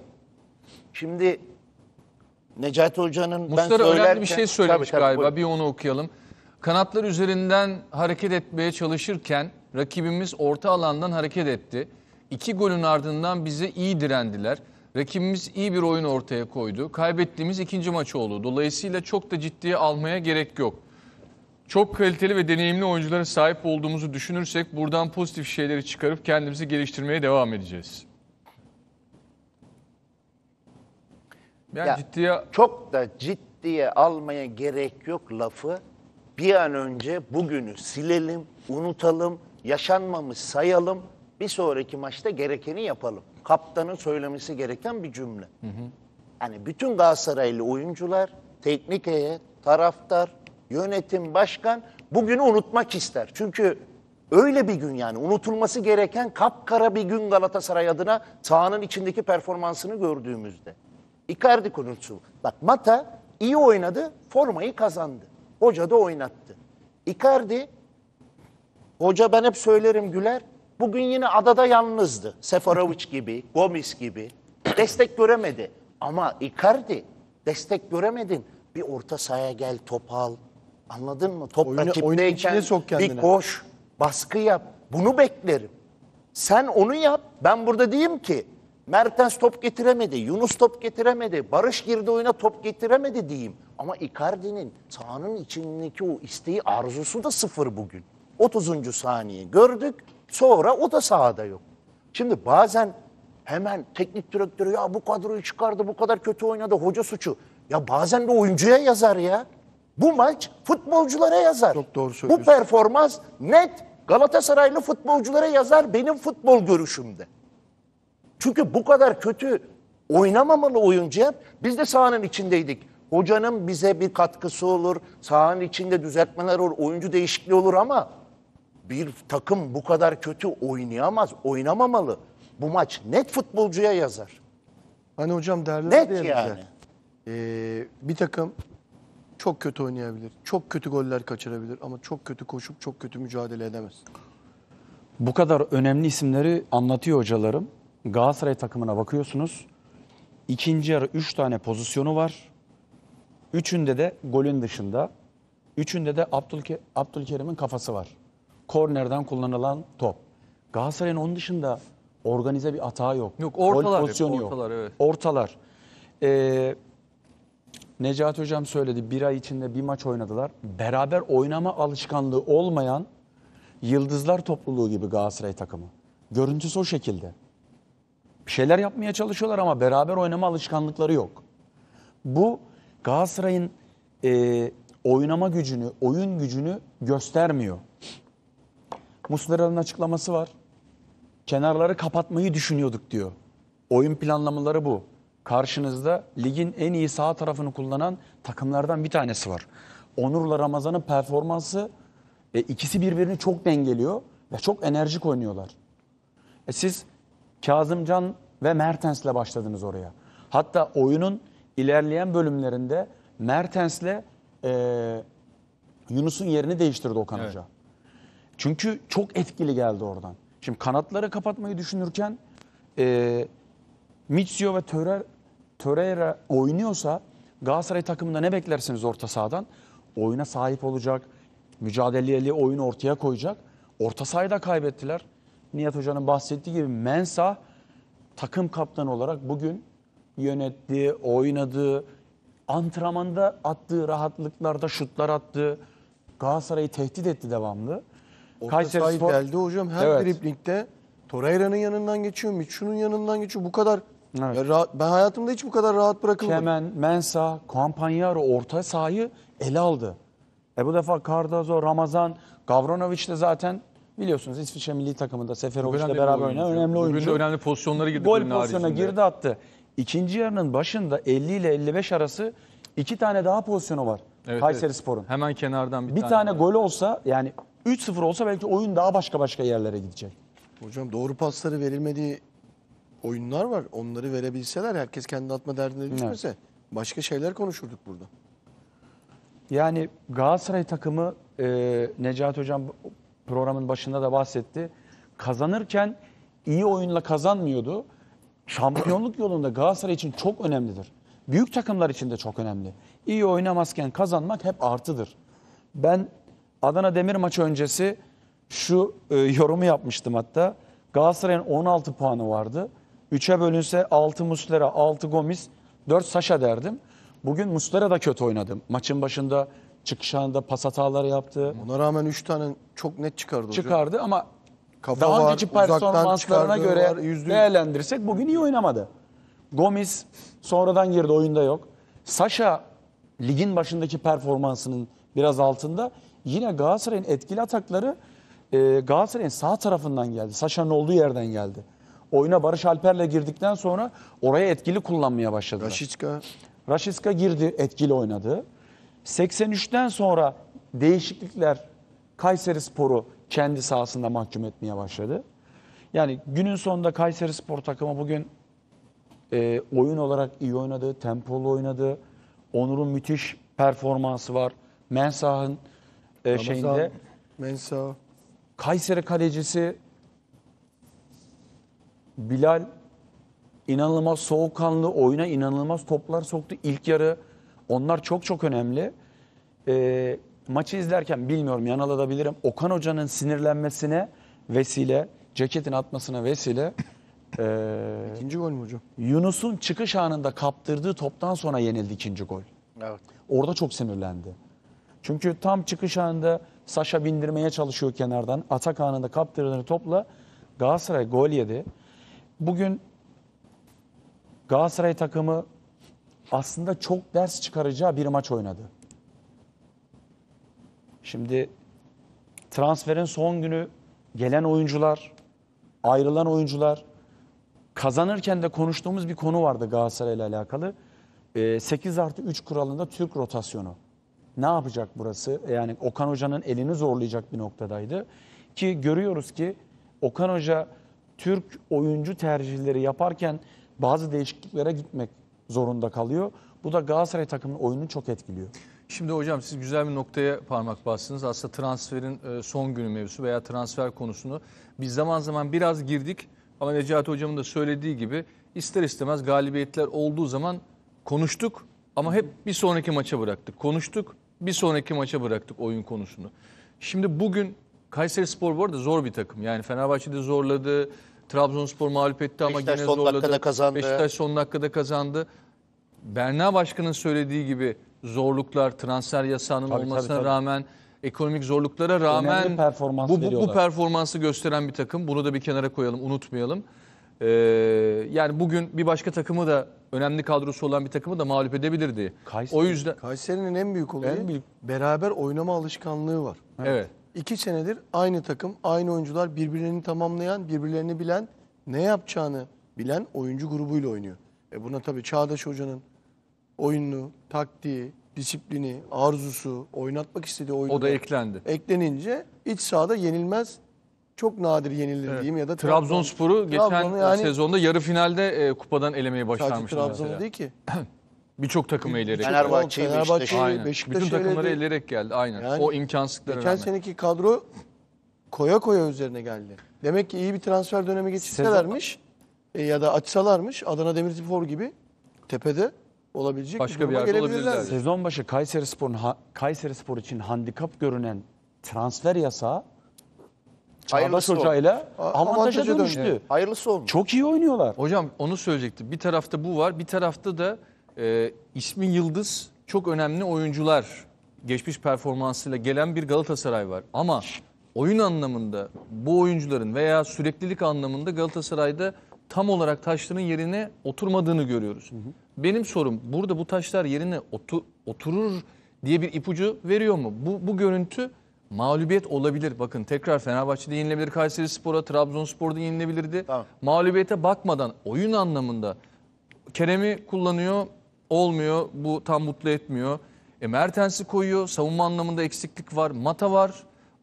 Şimdi Necati Hoca'nın ben Muslera söylerken... önemli bir şey söylemiş tabii, tabii, galiba. buyurun. Bir onu okuyalım. Kanatlar üzerinden hareket etmeye çalışırken rakibimiz orta alandan hareket etti. İki golün ardından bize iyi direndiler. Rakibimiz iyi bir oyun ortaya koydu. Kaybettiğimiz ikinci maç oldu. Dolayısıyla çok da ciddiye almaya gerek yok. Çok kaliteli ve deneyimli oyunculara sahip olduğumuzu düşünürsek buradan pozitif şeyleri çıkarıp kendimizi geliştirmeye devam edeceğiz. Yani ya, ciddiye... Çok da ciddiye almaya gerek yok lafı. Bir an önce bugünü silelim, unutalım, yaşanmamış sayalım. Bir sonraki maçta gerekeni yapalım. Kaptanın söylemesi gereken bir cümle. Hı hı. Yani bütün Galatasaraylı oyuncular, teknik heyet, taraftar, yönetim, başkan bugünü unutmak ister. Çünkü öyle bir gün yani unutulması gereken kapkara bir gün Galatasaray adına sahanın içindeki performansını gördüğümüzde. Icardi konusu. Bak Mata iyi oynadı, formayı kazandı. Hoca da oynattı. Icardi, hoca ben hep söylerim güler, bugün yine adada yalnızdı. Sefarovic gibi, Gomis gibi. Destek göremedi. Ama Icardi destek göremedin. Bir orta sahaya gel, top al. Anladın mı? Top oyunu, rakipteyken sok kendine. bir koş, baskı yap. Bunu beklerim. Sen onu yap, ben burada diyeyim ki Mertens top getiremedi, Yunus top getiremedi, Barış girdi oyuna top getiremedi diyeyim. Ama Icardi'nin sahanın içindeki o isteği, arzusu da sıfır bugün. 30. saniye gördük, sonra o da sahada yok. Şimdi bazen hemen teknik direktörü ya bu kadroyu çıkardı, bu kadar kötü oynadı, hoca suçu. Ya bazen de oyuncuya yazar ya. Bu maç futbolculara yazar. Çok doğru söylüyorsun. Bu performans net Galatasaraylı futbolculara yazar benim futbol görüşümde. Çünkü bu kadar kötü oynamamalı oyuncu Biz de sahanın içindeydik. Hocanın bize bir katkısı olur, sahanın içinde düzeltmeler olur, oyuncu değişikliği olur ama bir takım bu kadar kötü oynayamaz, oynamamalı. Bu maç net futbolcuya yazar. Hani hocam derler Net ya yani. Ee, bir takım çok kötü oynayabilir, çok kötü goller kaçırabilir ama çok kötü koşup çok kötü mücadele edemez. Bu kadar önemli isimleri anlatıyor hocalarım. Galatasaray takımına bakıyorsunuz. İkinci yarı 3 tane pozisyonu var. Üçünde de golün dışında. Üçünde de Abdülke, Abdülkerim'in kafası var. Kornerden kullanılan top. Galatasaray'ın onun dışında organize bir hata yok. Yok ortalar. Gol pozisyonu hep, ortalar, yok. Evet. Ortalar. Ee, Necat Hocam söyledi bir ay içinde bir maç oynadılar. Beraber oynama alışkanlığı olmayan Yıldızlar topluluğu gibi Galatasaray takımı. Görüntüsü o şekilde bir şeyler yapmaya çalışıyorlar ama beraber oynama alışkanlıkları yok. Bu Galatasaray'ın e, oynama gücünü, oyun gücünü göstermiyor. Muslera'nın açıklaması var. Kenarları kapatmayı düşünüyorduk diyor. Oyun planlamaları bu. Karşınızda ligin en iyi sağ tarafını kullanan takımlardan bir tanesi var. Onur'la Ramazan'ın performansı e, ikisi birbirini çok dengeliyor ve çok enerjik oynuyorlar. E siz Kazımcan ve Mertens'le başladınız oraya. Hatta oyunun ilerleyen bölümlerinde Mertens'le e, Yunus'un yerini değiştirdi Okan evet. Hoca. Çünkü çok etkili geldi oradan. Şimdi kanatları kapatmayı düşünürken e, Mitsio ve Törer, Törer'e oynuyorsa Galatasaray takımında ne beklersiniz orta sahadan? Oyuna sahip olacak, mücadeleli oyun ortaya koyacak. Orta sahayı da kaybettiler. Nihat Hoca'nın bahsettiği gibi Mensa takım kaptanı olarak bugün yönettiği, oynadığı, antrenmanda attığı rahatlıklarda şutlar attı. Galatasaray'ı tehdit etti devamlı. Orta Kayseri sahip Spor... elde hocam her evet. driplingde Torreira'nın yanından geçiyor, Miçu'nun yanından geçiyor. Bu kadar evet. ya rahat, ben hayatımda hiç bu kadar rahat bırakılmadım. Kemen, Mensa, Kampanyaro orta sahayı ele aldı. E bu defa Cardozo, Ramazan, Gavronovic de zaten Biliyorsunuz İsviçre milli takımında Seferovic'le beraber oynayan önemli oyuncu. Bugün de önemli pozisyonlara girdi. Gol pozisyonuna girdi attı. İkinci yarının başında 50 ile 55 arası iki tane daha pozisyonu var. Evet, Kayseri evet. Spor'un. Hemen kenardan bir, bir tane. Bir tane gol olsa yani 3-0 olsa belki oyun daha başka başka yerlere gidecek. Hocam doğru pasları verilmediği oyunlar var. Onları verebilseler herkes kendi atma derdine düşmese başka şeyler konuşurduk burada. Yani Galatasaray takımı e, Necati Hocam programın başında da bahsetti. Kazanırken iyi oyunla kazanmıyordu. Şampiyonluk yolunda Galatasaray için çok önemlidir. Büyük takımlar için de çok önemli. İyi oynamazken kazanmak hep artıdır. Ben Adana Demir maçı öncesi şu e, yorumu yapmıştım hatta. Galatasaray'ın 16 puanı vardı. 3'e bölünse 6 Muslera, 6 Gomis, 4 Saşa derdim. Bugün Muslera da kötü oynadım. Maçın başında Çıkış anında pas hataları yaptı. Buna rağmen 3 tane çok net çıkardı hocam. Çıkardı ama Kafa daha önceki performanslarına göre var, yüzde yüz. bugün iyi oynamadı. Gomis sonradan girdi oyunda yok. Sasha ligin başındaki performansının biraz altında. Yine Galatasaray'ın etkili atakları e, Galatasaray'ın sağ tarafından geldi. Sasha'nın olduğu yerden geldi. Oyuna Barış Alper'le girdikten sonra oraya etkili kullanmaya başladı. Raşitska Raşitska girdi, etkili oynadı. 83'ten sonra değişiklikler Kayseri Sporu kendi sahasında mahkum etmeye başladı. Yani günün sonunda Kayseri Spor takımı bugün e, oyun olarak iyi oynadı, tempolu oynadı. Onur'un müthiş performansı var. Mensah'ın e, şeyinde. Mensah. Kayseri kalecisi Bilal inanılmaz soğukkanlı oyuna inanılmaz toplar soktu. İlk yarı onlar çok çok önemli. E, maçı izlerken bilmiyorum yanılabilirim. Okan Hoca'nın sinirlenmesine vesile, ceketin atmasına vesile. E, İkinci gol mü hocam? Yunus'un çıkış anında kaptırdığı toptan sonra yenildi ikinci gol. Evet. Orada çok sinirlendi. Çünkü tam çıkış anında Saşa bindirmeye çalışıyor kenardan. Atak anında kaptırdığı topla Galatasaray gol yedi. Bugün Galatasaray takımı aslında çok ders çıkaracağı bir maç oynadı. Şimdi transferin son günü gelen oyuncular, ayrılan oyuncular kazanırken de konuştuğumuz bir konu vardı Galatasaray ile alakalı. 8 ee, artı 3 kuralında Türk rotasyonu. Ne yapacak burası? Yani Okan Hoca'nın elini zorlayacak bir noktadaydı. Ki görüyoruz ki Okan Hoca Türk oyuncu tercihleri yaparken bazı değişikliklere gitmek zorunda kalıyor. Bu da Galatasaray takımının oyununu çok etkiliyor. Şimdi hocam siz güzel bir noktaya parmak bastınız. Aslında transferin e, son günü mevzusu veya transfer konusunu biz zaman zaman biraz girdik ama Necati hocamın da söylediği gibi ister istemez galibiyetler olduğu zaman konuştuk ama hep bir sonraki maça bıraktık. Konuştuk, bir sonraki maça bıraktık oyun konusunu. Şimdi bugün Kayseri Spor bu arada zor bir takım. Yani Fenerbahçe'de zorladı, Trabzonspor mağlup etti ama Beşiktaş yine zorladı. dakikada kazandı. Beşiktaş son dakikada kazandı. Berna Başkan'ın söylediği gibi zorluklar, transfer yasağının tabii, olmasına tabii, tabii. rağmen ekonomik zorluklara rağmen performans bu, bu, bu performansı gösteren bir takım. Bunu da bir kenara koyalım, unutmayalım. Ee, yani bugün bir başka takımı da önemli kadrosu olan bir takımı da mağlup edebilirdi. Kayseri. O yüzden Kayseri'nin en büyük olayı en büyük... beraber oynama alışkanlığı var. Evet. evet iki senedir aynı takım, aynı oyuncular birbirlerini tamamlayan, birbirlerini bilen, ne yapacağını bilen oyuncu grubuyla oynuyor. E buna tabii Çağdaş Hoca'nın oyununu, taktiği, disiplini, arzusu, oynatmak istediği oyunu. O da eklendi. Eklenince iç sahada yenilmez çok nadir yenilir evet. diyeyim ya da Trabzonspor'u Trabzon geçen yani, sezonda yarı finalde e, kupadan elemeyi başarmıştı. Sadece Trabzon'u değil ki. Birçok takımı eleyerek. Fenerbahçe, Fenerbahçe, Aynen. Beşiktaş Bütün takımları eledi. eleyerek geldi. Aynen. Yani, o imkansızlıklara geçen rağmen. Geçen seneki kadro koya koya üzerine geldi. Demek ki iyi bir transfer dönemi geçirselermiş e, ya da açsalarmış Adana Demirspor gibi tepede olabilecek Başka bir, bir yerde olabilirler. Sezon başı Kayseri Spor'un Kayseri Spor için handikap görünen transfer yasağı Çağdaş Hoca'yla avantaja dönüştü. Hayırlısı olmuş. Çok iyi oynuyorlar. Hocam onu söyleyecektim. Bir tarafta bu var, bir tarafta da e, ee, ismi Yıldız çok önemli oyuncular geçmiş performansıyla gelen bir Galatasaray var. Ama oyun anlamında bu oyuncuların veya süreklilik anlamında Galatasaray'da tam olarak taşların yerine oturmadığını görüyoruz. Hı hı. Benim sorum burada bu taşlar yerine otu, oturur diye bir ipucu veriyor mu? Bu, bu görüntü mağlubiyet olabilir. Bakın tekrar Fenerbahçe'de yenilebilir, Kayseri Spor'a, Trabzonspor'da yenilebilirdi. Tamam. Mağlubiyete bakmadan oyun anlamında Kerem'i kullanıyor, Olmuyor. Bu tam mutlu etmiyor. E Mertens'i koyuyor. Savunma anlamında eksiklik var. Mata var.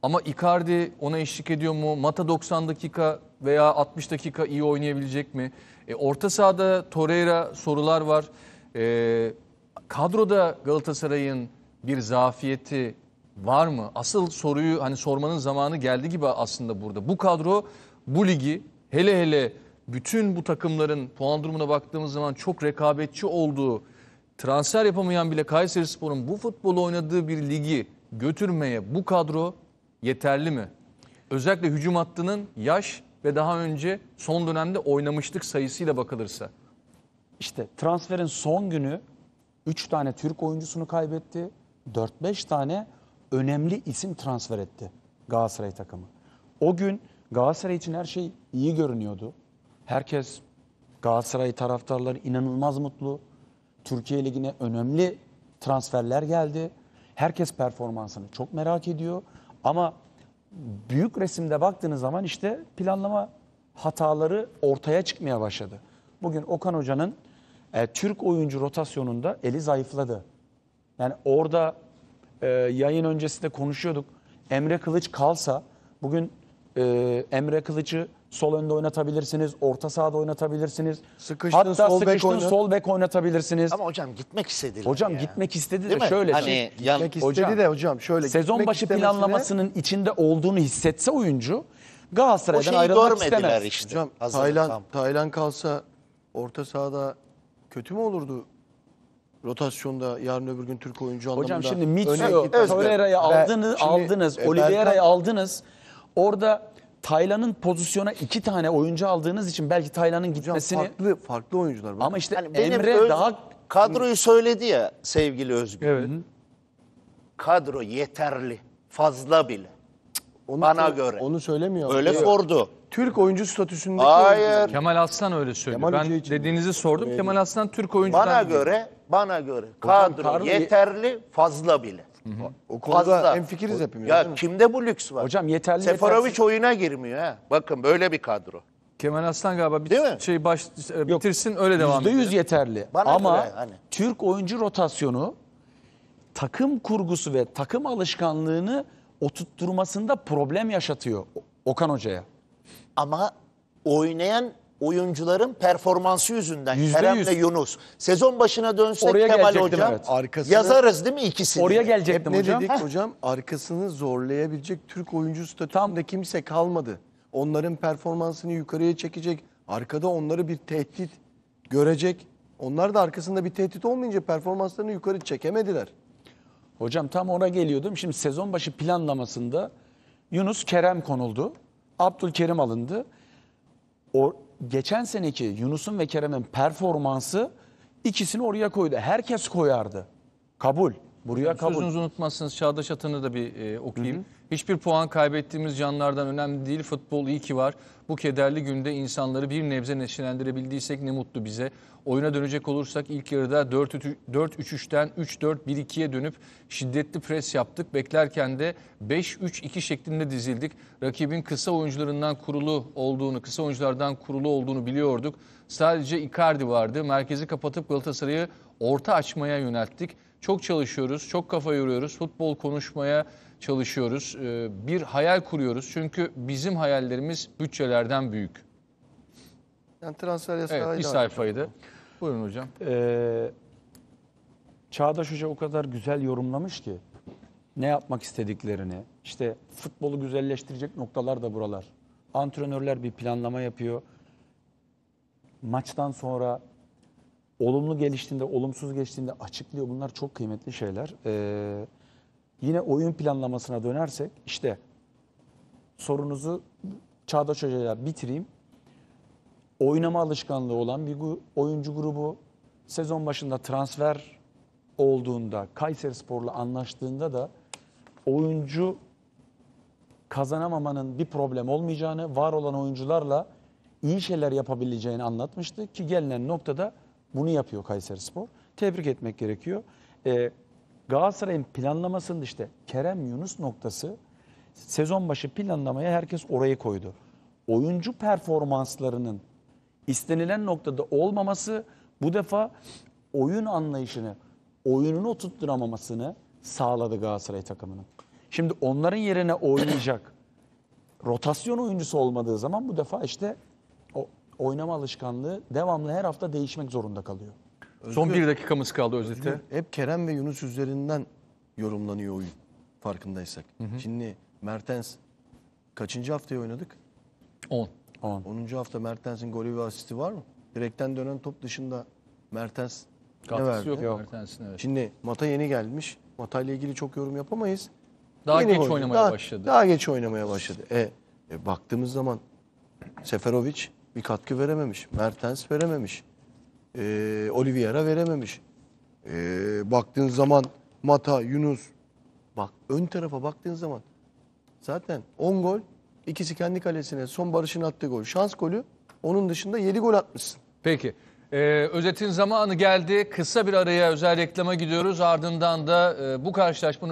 Ama Icardi ona eşlik ediyor mu? Mata 90 dakika veya 60 dakika iyi oynayabilecek mi? E, orta sahada Torreira sorular var. E, kadroda Galatasaray'ın bir zafiyeti var mı? Asıl soruyu hani sormanın zamanı geldi gibi aslında burada. Bu kadro bu ligi hele hele bütün bu takımların puan durumuna baktığımız zaman çok rekabetçi olduğu transfer yapamayan bile Kayseri Spor'un bu futbolu oynadığı bir ligi götürmeye bu kadro yeterli mi? Özellikle hücum hattının yaş ve daha önce son dönemde oynamışlık sayısıyla bakılırsa. İşte transferin son günü 3 tane Türk oyuncusunu kaybetti. 4-5 tane önemli isim transfer etti Galatasaray takımı. O gün Galatasaray için her şey iyi görünüyordu. Herkes Galatasaray taraftarları inanılmaz mutlu. Türkiye Ligi'ne önemli transferler geldi. Herkes performansını çok merak ediyor. Ama büyük resimde baktığınız zaman işte planlama hataları ortaya çıkmaya başladı. Bugün Okan Hoca'nın e, Türk oyuncu rotasyonunda eli zayıfladı. Yani orada e, yayın öncesinde konuşuyorduk. Emre Kılıç kalsa bugün e, Emre Kılıç'ı sol önde oynatabilirsiniz, orta sahada oynatabilirsiniz. Sıkıştın, Hatta sol bek sıkıştın sol bek oynatabilirsiniz. Ama hocam gitmek istedi. Hocam ya. gitmek istedi Değil de mi? şöyle. Hani şey- yan- Gitmek istedi Hocam, de hocam şöyle. sezon başı istemesine- planlamasının içinde olduğunu hissetse oyuncu o Galatasaray'dan şeyi ayrılmak istemez. işte. Hocam Hazır, Taylan, Taylan kalsa orta sahada kötü mü olurdu? Rotasyonda yarın öbür gün Türk oyuncu anlamında. Hocam şimdi Mitsu, Torreira'yı aldınız, aldınız e, Oliveira'yı aldınız. Orada Taylan'ın pozisyona iki tane oyuncu aldığınız için belki Taylan'ın gitmesini... farklı, farklı oyuncular. Bakın. Ama işte yani Emre öz... daha... Kadroyu söyledi ya sevgili Özgür. Evet. Kadro yeterli. Fazla bile. Onu Bana göre. Onu söylemiyor. Öyle evet. sordu. Türk oyuncu statüsündeki Hayır. Kemal Aslan öyle söylüyor. Kemal ben dediğinizi mi? sordum. Kemal Aslan Türk oyuncudan... Bana göre, bana göre kadro yeterli, fazla bile. O konuda fazla. hemfikiriz hepimiz. Ya değil mi? kimde bu lüks var? Hocam yeterli Seferovic oyuna girmiyor ha. Bakın böyle bir kadro. Kemal Aslan galiba bir Değil mi? şey baş e, Yok, öyle devam edelim. yüz yeterli. Bana Ama göre hani. Türk oyuncu rotasyonu takım kurgusu ve takım alışkanlığını oturtturmasında problem yaşatıyor Okan Hoca'ya. Ama oynayan oyuncuların performansı yüzünden Kerem ve Yunus. Sezon başına dönsek Oraya Kemal hocam. evet. Arkasını- yazarız değil mi ikisini? Oraya gelecektim Ne hocam. dedik Heh. hocam? Arkasını zorlayabilecek Türk oyuncu statüsünde kimse kalmadı. Onların performansını yukarıya çekecek. Arkada onları bir tehdit görecek. Onlar da arkasında bir tehdit olmayınca performanslarını yukarı çekemediler. Hocam tam ona geliyordum. Şimdi sezon başı planlamasında Yunus Kerem konuldu. Abdülkerim alındı. O geçen seneki Yunus'un ve Kerem'in performansı ikisini oraya koydu. Herkes koyardı. Kabul. Buraya kabul. Sözünüzü unutmazsınız. Çağdaş Atan'ı da bir e, okuyayım. Hı hı. Hiçbir puan kaybettiğimiz canlardan önemli değil. Futbol iyi ki var. Bu kederli günde insanları bir nebze neşelendirebildiysek ne mutlu bize. Oyuna dönecek olursak ilk yarıda 4-3-3'ten 3-4-1-2'ye dönüp şiddetli pres yaptık. Beklerken de 5-3-2 şeklinde dizildik. Rakibin kısa oyuncularından kurulu olduğunu, kısa oyunculardan kurulu olduğunu biliyorduk. Sadece Icardi vardı. Merkezi kapatıp Galatasaray'ı orta açmaya yönelttik. Çok çalışıyoruz, çok kafa yoruyoruz, futbol konuşmaya çalışıyoruz. Ee, bir hayal kuruyoruz çünkü bizim hayallerimiz bütçelerden büyük. Yani transfer yasağı evet, bir sayfaydı. Hocam. Buyurun hocam. Ee, Çağdaş Hoca o kadar güzel yorumlamış ki ne yapmak istediklerini, İşte futbolu güzelleştirecek noktalar da buralar. Antrenörler bir planlama yapıyor. Maçtan sonra olumlu geliştiğinde, olumsuz geçtiğinde açıklıyor. Bunlar çok kıymetli şeyler. Ee, yine oyun planlamasına dönersek işte sorunuzu Çağdaş Hoca'ya bitireyim. Oynama alışkanlığı olan bir oyuncu grubu sezon başında transfer olduğunda, Kayseri Spor'la anlaştığında da oyuncu kazanamamanın bir problem olmayacağını, var olan oyuncularla iyi şeyler yapabileceğini anlatmıştı ki gelinen noktada bunu yapıyor Kayseri Spor. Tebrik etmek gerekiyor. E, Galatasaray'ın planlamasının işte Kerem Yunus noktası sezon başı planlamaya herkes orayı koydu. Oyuncu performanslarının istenilen noktada olmaması bu defa oyun anlayışını, oyununu oturtturamamasını sağladı Galatasaray takımının. Şimdi onların yerine oynayacak rotasyon oyuncusu olmadığı zaman bu defa işte oynama alışkanlığı devamlı her hafta değişmek zorunda kalıyor. Son bir dakikamız kaldı özette. Hep Kerem ve Yunus üzerinden yorumlanıyor oyun farkındaysak. Şimdi Mertens kaçıncı haftaya oynadık? 10. 10. 10. hafta Mertens'in golü ve asisti var mı? Direkten dönen top dışında Mertens ne verdi? yok, yok. Mertens'in evet. Şimdi Mata yeni gelmiş. Mata ile ilgili çok yorum yapamayız. Daha Yeni geç oyuncu. oynamaya Daha- başladı. Daha geç oynamaya başladı. E, e, baktığımız zaman Seferovic bir katkı verememiş. Mertens verememiş. E, Oliveira verememiş. E, baktığın zaman Mata, Yunus. Bak ön tarafa baktığın zaman zaten 10 gol. ikisi kendi kalesine son Barış'ın attığı gol. Şans golü. Onun dışında 7 gol atmışsın. Peki. Ee, özetin zamanı geldi. Kısa bir araya özel reklama gidiyoruz. Ardından da e, bu karşılaşmanın